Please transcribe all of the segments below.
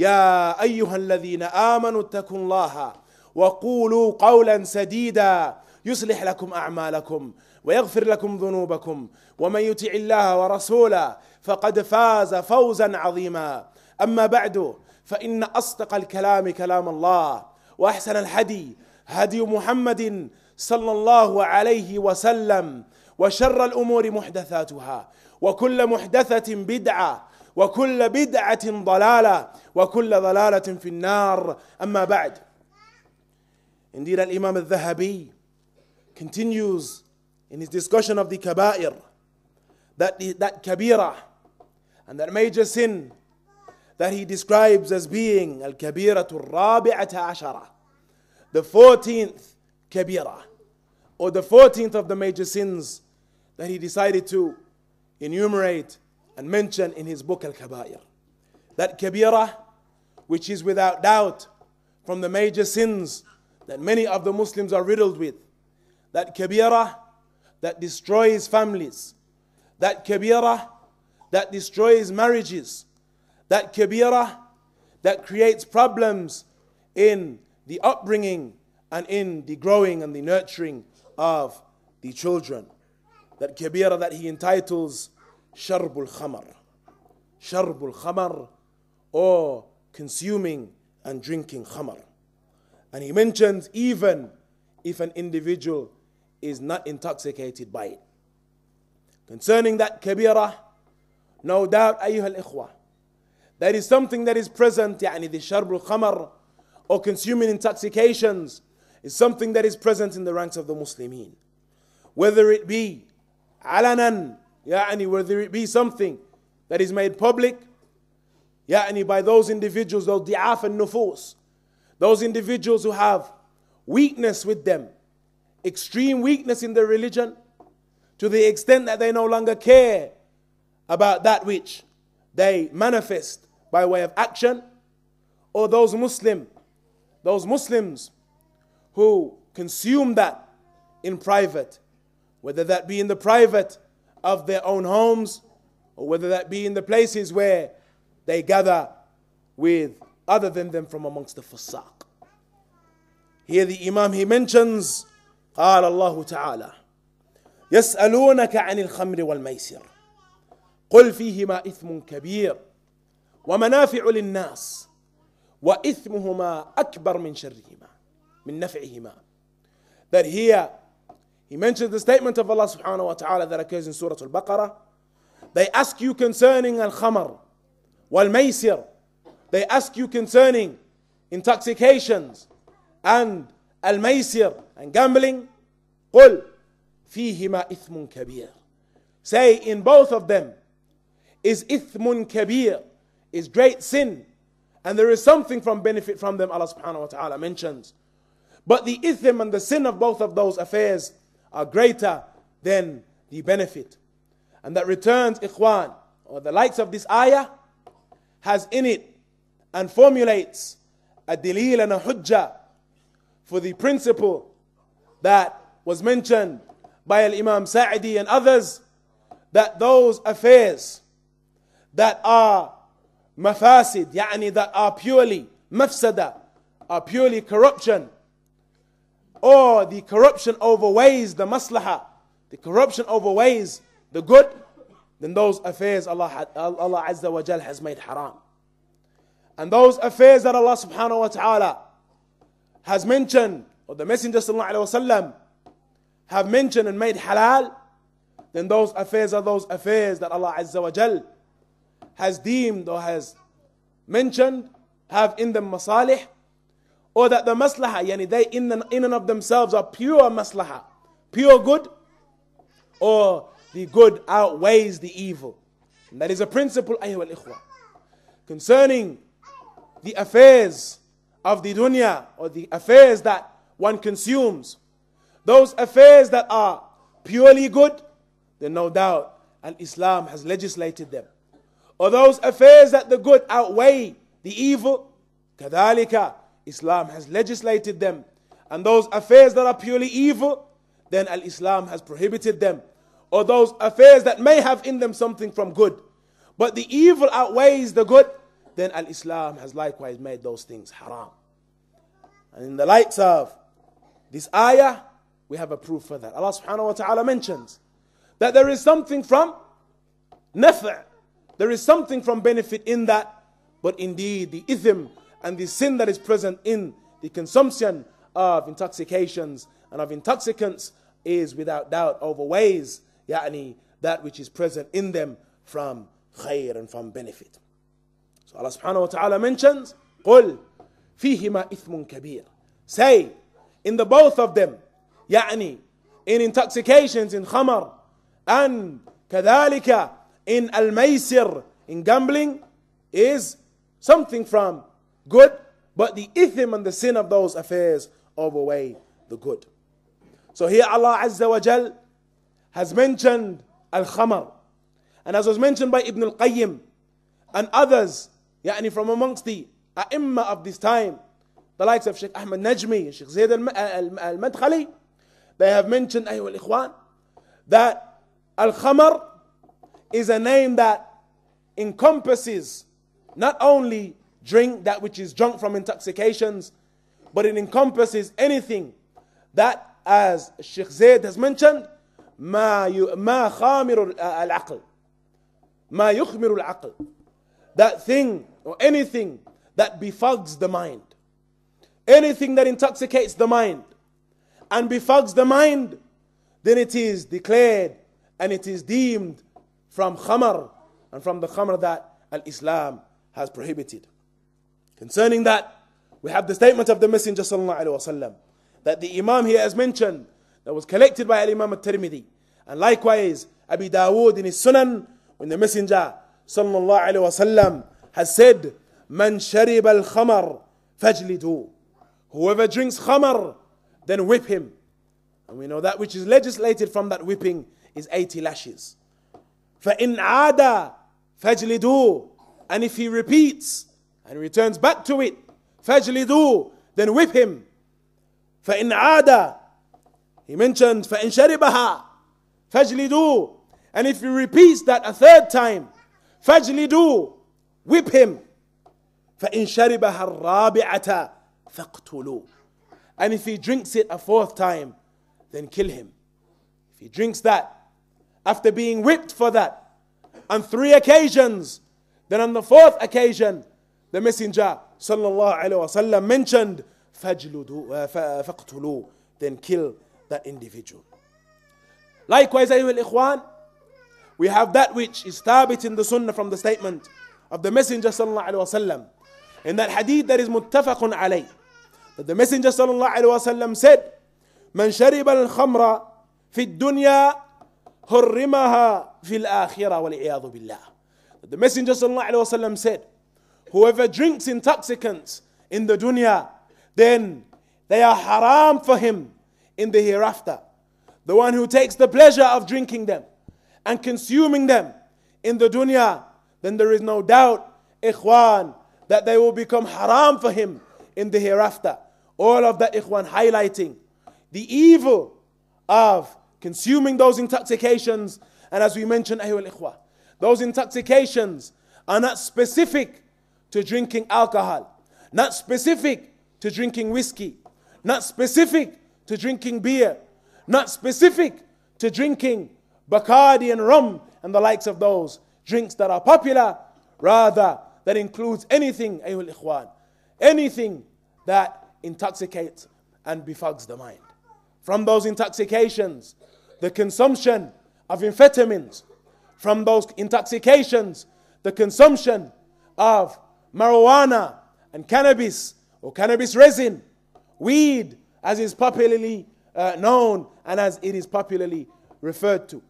يا أيها الذين آمنوا اتقوا الله وقولوا قولا سديدا يصلح لكم أعمالكم ويغفر لكم ذنوبكم ومن يطع الله ورسوله فقد فاز فوزا عظيما أما بعد فإن أصدق الكلام كلام الله وأحسن الحدي هدي محمد صلى الله عليه وسلم وشر الأمور محدثاتها وكل محدثة بدعة وكل بدعة ضلالة وكل ضلالة في النار أما بعد Indeed Al-Imam Al-Dhahabi continues in his discussion of the kabair that, that kabira and that major sin that he describes as being al-kabira al-rabi'ata ashara the 14th kabira or the 14th of the major sins that he decided to enumerate and mentioned in his book Al Kabair. That Kabira, which is without doubt from the major sins that many of the Muslims are riddled with, that Kabira that destroys families, that Kabira that destroys marriages, that Kabira that creates problems in the upbringing and in the growing and the nurturing of the children. That Kabira that he entitles sharbul الخمر, Sharbul الخمر, or oh, consuming and drinking خمر, And he mentions even if an individual is not intoxicated by it. Concerning that kabira, no doubt, ayyuha al-ikhwa, that is something that is present, يعني the sharbul الخمر or consuming intoxications, is something that is present in the ranks of the Muslimin. Whether it be alanan يعني whether it be something that is made public يعني by those individuals those ضعاف النفوس those individuals who have weakness with them extreme weakness in their religion to the extent that they no longer care about that which they manifest by way of action or those muslim those muslims who consume that in private whether that be in the private of their own homes, or whether that be in the places where they gather with other than them from amongst the Fasaq. Here the Imam he mentions قال الله تعالى يسألونك عن الخمر والميسر قل فيهما إثم كبير ومنافع للناس وإثمهما أكبر من شرهما من نفعهما that here He mentions the statement of Allah subhanahu wa ta'ala that occurs in Surah Al-Baqarah. They ask you concerning Al-Khamar, Wal-Maysir. They ask you concerning intoxications and Al-Maysir and gambling. قُلْ فِيهِمَا إِثْمٌ كَبِيرٌ Say in both of them is ithmun kabir, is great sin. And there is something from benefit from them, Allah subhanahu wa ta'ala mentions. But the ithm and the sin of both of those affairs are greater than the benefit. And that returns, ikhwan, or the likes of this ayah, has in it and formulates a delil and a hujjah for the principle that was mentioned by Imam Sa'di and others that those affairs that are mafasid, yani that are purely mafsada, are purely corruption, or the corruption overweighs the maslahah, the corruption overweighs the good, then those affairs Allah, Allah Azza wa Jal has made haram. And those affairs that Allah subhanahu wa ta'ala has mentioned, or the Messenger sallallahu have mentioned and made halal, then those affairs are those affairs that Allah Azza wa Jal has deemed or has mentioned, have in them masalih, or that the maslaha, yani they in and, in and of themselves are pure maslaha, pure good, or the good outweighs the evil. And that is a principle, ayyuha ikhwa concerning the affairs of the dunya, or the affairs that one consumes. Those affairs that are purely good, then no doubt Al-Islam has legislated them. Or those affairs that the good outweigh the evil, kadalika, Islam has legislated them. And those affairs that are purely evil, then Al Islam has prohibited them. Or those affairs that may have in them something from good, but the evil outweighs the good, then Al Islam has likewise made those things haram. And in the light of this ayah, we have a proof for that. Allah subhanahu wa ta'ala mentions that there is something from nafa', there is something from benefit in that, but indeed the ithm and the sin that is present in the consumption of intoxications and of intoxicants is without doubt overweighs yani, that which is present in them from khair and from benefit. So Allah subhanahu wa ta'ala mentions, قُلْ فِيهِمَا إِثْمٌ كَبِيرٌ Say, in the both of them, يعني, in intoxications, in khamar, and كذلك in al-maysir, in gambling, is something from good, but the ithim and the sin of those affairs overweigh the good. So here Allah Azza wa Jal has mentioned al-khamar. And as was mentioned by Ibn al-Qayyim and others, yani from amongst the ai of this time, the likes of Sheikh Ahmed Najmi, Sheikh Zayd al-Madkhali, they have mentioned, أيها الإخوان, that al-khamar is a name that encompasses not only drink, that which is drunk from intoxications, but it encompasses anything that, as Sheikh Zayd has mentioned, ما al خامر ma ما al العقل that thing or anything that befugs the mind anything that intoxicates the mind and befugs the mind then it is declared and it is deemed from khamar and from the khamar that al-Islam has prohibited Concerning that, we have the statement of the Messenger وسلم, that the Imam here has mentioned that was collected by Al Imam al-Tirmidhi. And likewise, Abi Dawood in his Sunan, when the Messenger وسلم, has said, Man sharib al khamar fajlidu. Whoever drinks khamar, then whip him. And we know that which is legislated from that whipping is 80 lashes. فَإِنْ عَادَ فَجْلِدُوهُ And if he repeats, and returns back to it, فَجِلِدُو Then whip him. فَإِنْ عَادَ He mentioned, فَإِنْ شَرِبَهَا فَجِلِدُو And if he repeats that a third time, فَاجْلِدُوا Whip him. فَإِنْ شَرِبَهَا الرَّابِعَةَ فَاقْتُلُوا And if he drinks it a fourth time, then kill him. If he drinks that, after being whipped for that, on three occasions, then on the fourth occasion, the messenger sallallahu alaihi wasallam mentioned uh, faqtulu then kill that individual likewise ayyuhal ikhwan we have that which is tabit in the sunnah from the statement of the messenger sallallahu alaihi wasallam in that hadith that is muttafaqun alayh that the messenger sallallahu alaihi wasallam said من شرب الخمر في الدنيا حرمها في الآخرة والعياذ بالله The Messenger صلى الله عليه وسلم said Whoever drinks intoxicants in the dunya, then they are haram for him in the hereafter. The one who takes the pleasure of drinking them and consuming them in the dunya, then there is no doubt, ikhwan, that they will become haram for him in the hereafter. All of that, ikhwan, highlighting the evil of consuming those intoxications. And as we mentioned, ayuh al those intoxications are not specific to drinking alcohol, not specific to drinking whiskey, not specific to drinking beer, not specific to drinking Bacardi and rum and the likes of those drinks that are popular, rather that includes anything, ayul ikhwan, anything that intoxicates and befogs the mind. From those intoxications, the consumption of amphetamines, from those intoxications, the consumption of marijuana and cannabis or cannabis resin, weed, as is popularly uh, known and as it is popularly referred to.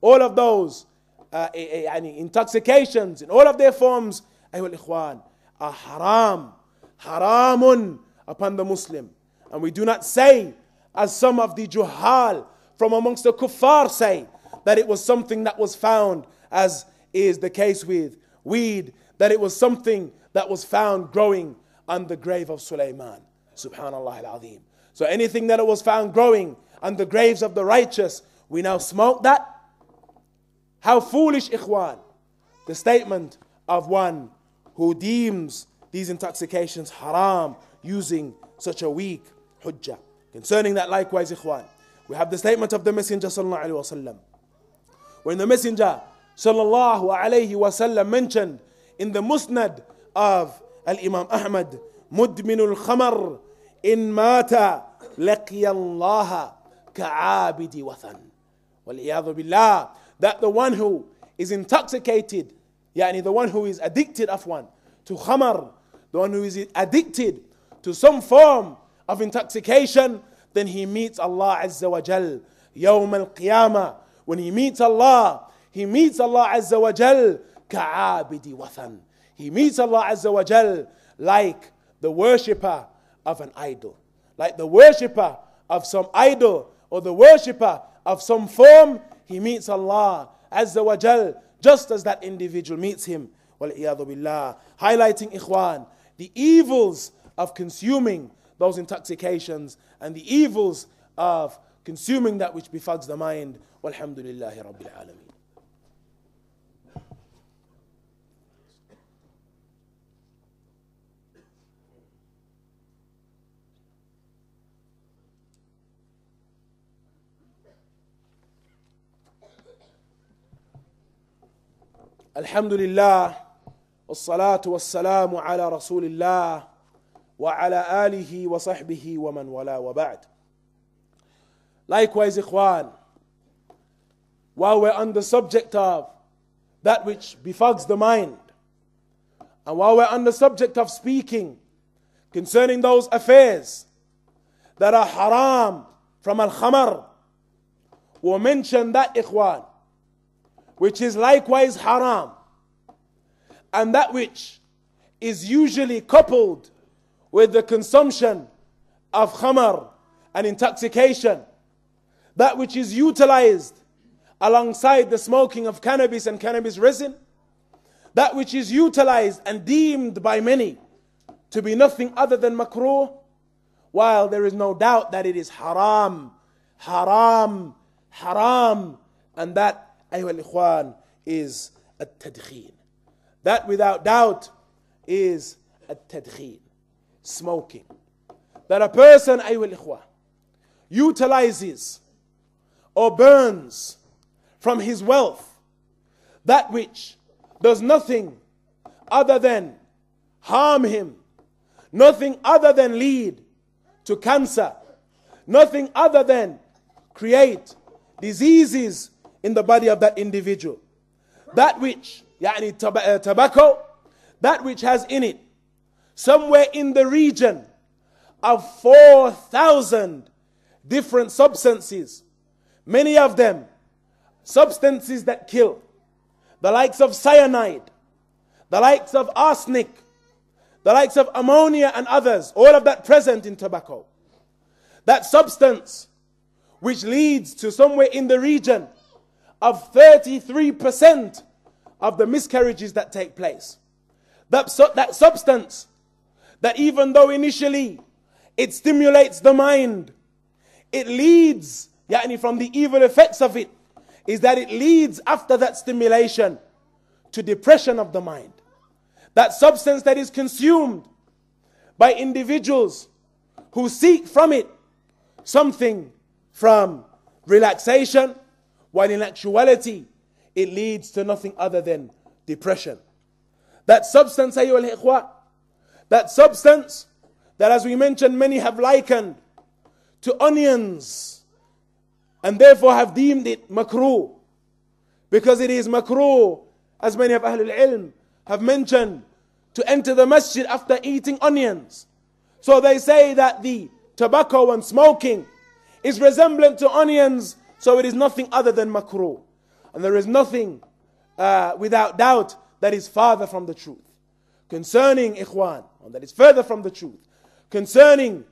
All of those uh, eh, eh, intoxications in all of their forms, ayul ikhwan, are haram, haramun upon the Muslim. And we do not say, as some of the juhal from amongst the kuffar say, that it was something that was found, as is the case with weed, that it was something that was found growing on the grave of Sulaiman. Subhanallah al Azim. So anything that was found growing on the graves of the righteous, we now smoke that. How foolish, ikhwan, the statement of one who deems these intoxications haram using such a weak hujjah. Concerning that, likewise, ikhwan, we have the statement of the Messenger When the Messenger sallallahu alaihi wasallam mentioned in the Musnad of الإمام أحمد مدمن الخمر إن مات لقي الله كعابد وثن والعياذ بالله that the one who is intoxicated يعني the one who is addicted one to khamar the one who is addicted to some form of intoxication then he meets Allah Azza wa Jal يوم القيامة when he meets Allah he meets Allah Azza wa Jal كعابد وثن He meets Allah Azza wa Jal like the worshipper of an idol, like the worshipper of some idol or the worshipper of some form. He meets Allah Azza wa Jal just as that individual meets him. Billah. Highlighting ikhwan, the evils of consuming those intoxications and the evils of consuming that which befugs the mind. Walhamdulillahi Rabbil Alameen. الحمد لله والصلاة والسلام على رسول الله وعلى آله وصحبه ومن ولا وبعد Likewise إخوان while we're on the subject of that which befogs the mind and while we're on the subject of speaking concerning those affairs that are haram from al-khamar we'll mention that إخوان which is likewise haram, and that which is usually coupled with the consumption of khamar and intoxication, that which is utilized alongside the smoking of cannabis and cannabis resin, that which is utilized and deemed by many to be nothing other than makruh, while there is no doubt that it is haram, haram, haram, and that أيها الإخوان is التدخين that without doubt is التدخين smoking that a person أيها الإخوان utilizes or burns from his wealth that which does nothing other than harm him, nothing other than lead to cancer, nothing other than create diseases in the body of that individual. That which, يعني uh, tobacco, that which has in it, somewhere in the region of 4,000 different substances, many of them substances that kill, the likes of cyanide, the likes of arsenic, the likes of ammonia and others, all of that present in tobacco. That substance which leads to somewhere in the region of 33% of the miscarriages that take place. That, su that substance, that even though initially it stimulates the mind, it leads, yani from the evil effects of it, is that it leads after that stimulation to depression of the mind. That substance that is consumed by individuals who seek from it something from relaxation, while in actuality, it leads to nothing other than depression. That substance, أيها الإخوة, that substance that, as we mentioned, many have likened to onions and therefore have deemed it makruh because it is makruh, as many of Ahlul Ilm have mentioned, to enter the masjid after eating onions. So they say that the tobacco and smoking is resemblant to onions so it is nothing other than makruh. And there is nothing uh, without doubt that is farther from the truth. Concerning ikhwan, and that is further from the truth. Concerning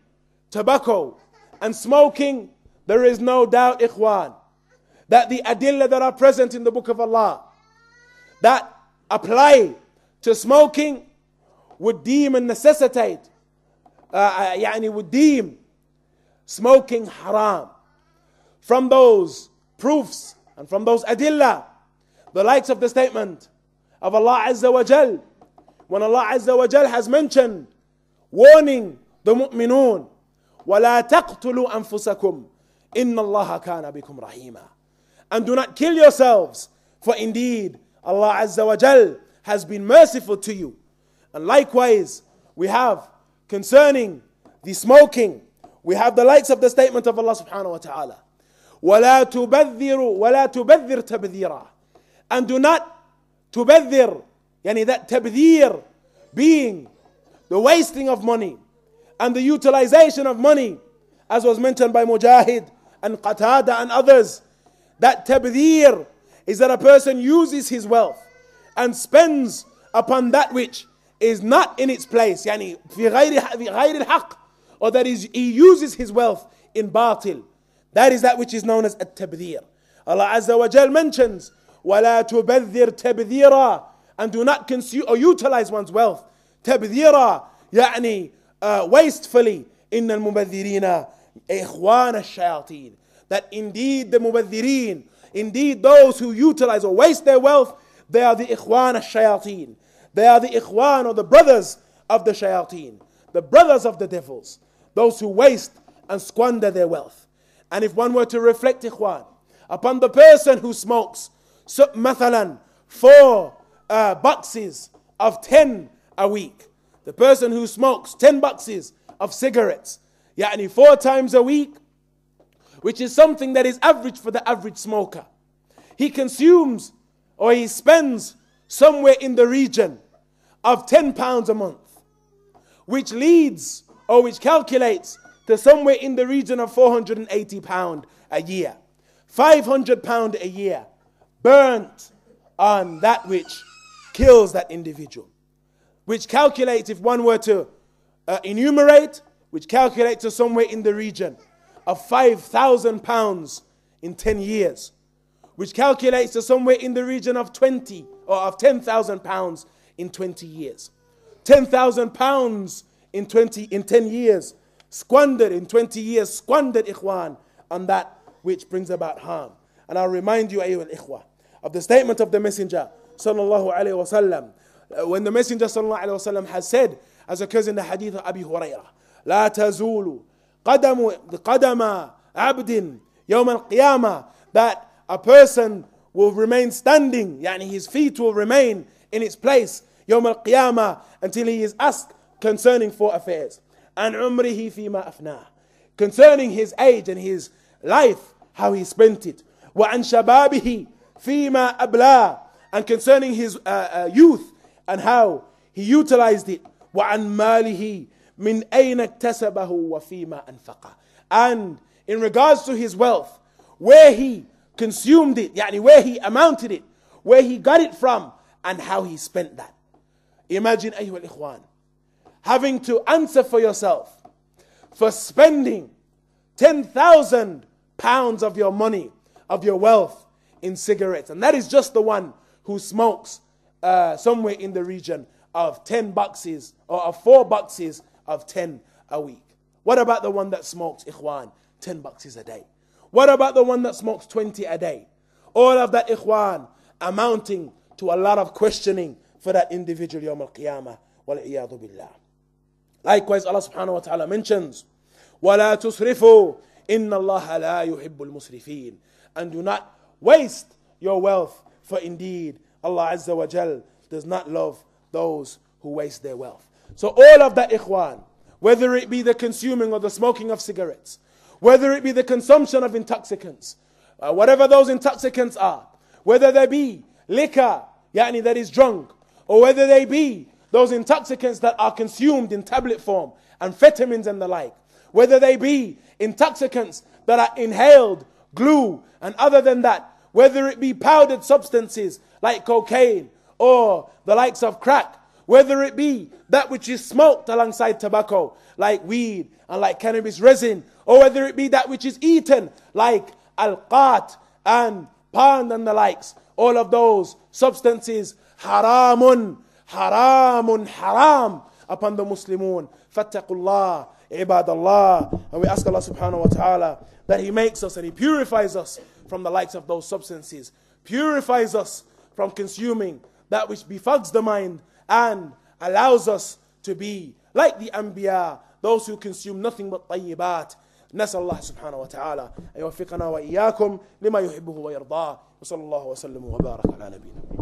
tobacco and smoking, there is no doubt, ikhwan, that the adilla that are present in the book of Allah that apply to smoking would deem and necessitate, uh, يعني uh, would deem smoking haram from those proofs and from those adilla, the likes of the statement of Allah Azza wa Jal, when Allah Azza wa Jal has mentioned warning the mu'minun, وَلَا تَقْتُلُوا أَنفُسَكُمْ إِنَّ اللَّهَ كَانَ بِكُمْ رَحِيمًا And do not kill yourselves, for indeed Allah Azza wa Jal has been merciful to you. And likewise, we have concerning the smoking, we have the likes of the statement of Allah subhanahu wa ta'ala. ولا تبذر ولا تبذر تبذيرا and do not تبذر يعني that تبذير being the wasting of money and the utilization of money as was mentioned by Mujahid and Qatada and others that tabdhir is that a person uses his wealth and spends upon that which is not in its place يعني في غير غير الحق or that is he uses his wealth in batil that is that which is known as at tabdhir. Allah Azza wa Jal mentions, وَلَا تُبَذِّرْ تَبْذِيرًا And do not consume or utilize one's wealth. تَبْذِيرًا يعني uh, wastefully. إِنَّ الْمُبَذِّرِينَ إِخْوَانَ الشَّيَاطِينَ That indeed the mubadhirin, indeed those who utilize or waste their wealth, they are the ikhwan al-shayateen. They are the ikhwan or the brothers of the shayateen. The brothers of the devils. Those who waste and squander their wealth. And if one were to reflect, ikhwan, upon the person who smokes, so, mathalan, four uh, boxes of 10 a week. The person who smokes 10 boxes of cigarettes, yani four times a week, which is something that is average for the average smoker. He consumes or he spends somewhere in the region of 10 pounds a month, which leads or which calculates to somewhere in the region of 480 pound a year, 500 pound a year, burnt on that which kills that individual. Which calculates, if one were to uh, enumerate, which calculates to somewhere in the region of 5,000 pounds in 10 years, which calculates to somewhere in the region of 20 or of 10,000 pounds in 20 years. 10,000 pounds in 20 in 10 years squandered in 20 years, squandered ikhwan on that which brings about harm. And I'll remind you, ayyuhal ikhwa, of the statement of the Messenger, sallallahu alayhi wasallam, uh, when the Messenger sallallahu alayhi wasallam has said, as occurs in the hadith of Abi Hurairah, لا تزول قدم قدم عبد يوم القيامة that a person will remain standing, yani his feet will remain in its place يوم القيامة until he is asked concerning four affairs and umrihi fima afnah. Concerning his age and his life, how he spent it. Wa an shababihi fima abla. And concerning his uh, uh, youth and how he utilized it. Wa an malihi min ayna iktasabahu wa fima anfaqa. And in regards to his wealth, where he consumed it, yani where he amounted it, where he got it from, and how he spent that. Imagine, أيها الإخوان, having to answer for yourself for spending 10,000 pounds of your money, of your wealth in cigarettes. And that is just the one who smokes uh, somewhere in the region of 10 boxes or of four boxes of 10 a week. What about the one that smokes, ikhwan, 10 boxes a day? What about the one that smokes 20 a day? All of that, ikhwan, amounting to a lot of questioning for that individual, yawm al-qiyamah, wal billah. Likewise, Allah subhanahu wa ta'ala mentions, وَلَا تُسْرِفُوا إِنَّ اللَّهَ لَا يُحِبُّ الْمُسْرِفِينَ And do not waste your wealth, for indeed Allah Azza wa Jal does not love those who waste their wealth. So all of that, ikhwan, whether it be the consuming or the smoking of cigarettes, whether it be the consumption of intoxicants, uh, whatever those intoxicants are, whether they be liquor, yani that is drunk, or whether they be those intoxicants that are consumed in tablet form, amphetamines and the like, whether they be intoxicants that are inhaled, glue, and other than that, whether it be powdered substances like cocaine or the likes of crack, whether it be that which is smoked alongside tobacco, like weed and like cannabis resin, or whether it be that which is eaten, like alqat and pan and the likes, all of those substances, haramun, حرام haram upon the Muslimun. عباد الله And we ask Allah subhanahu wa ta'ala that He makes us and He purifies us from the likes of those substances. Purifies us from consuming that which befugs the mind and allows us to be like the Anbiya, those who consume nothing but طَيِّبَات نسأل الله سبحانه وتعالى أن يوفقنا وإياكم لما يحبه ويرضاه وصلى الله وسلم وبارك على نبينا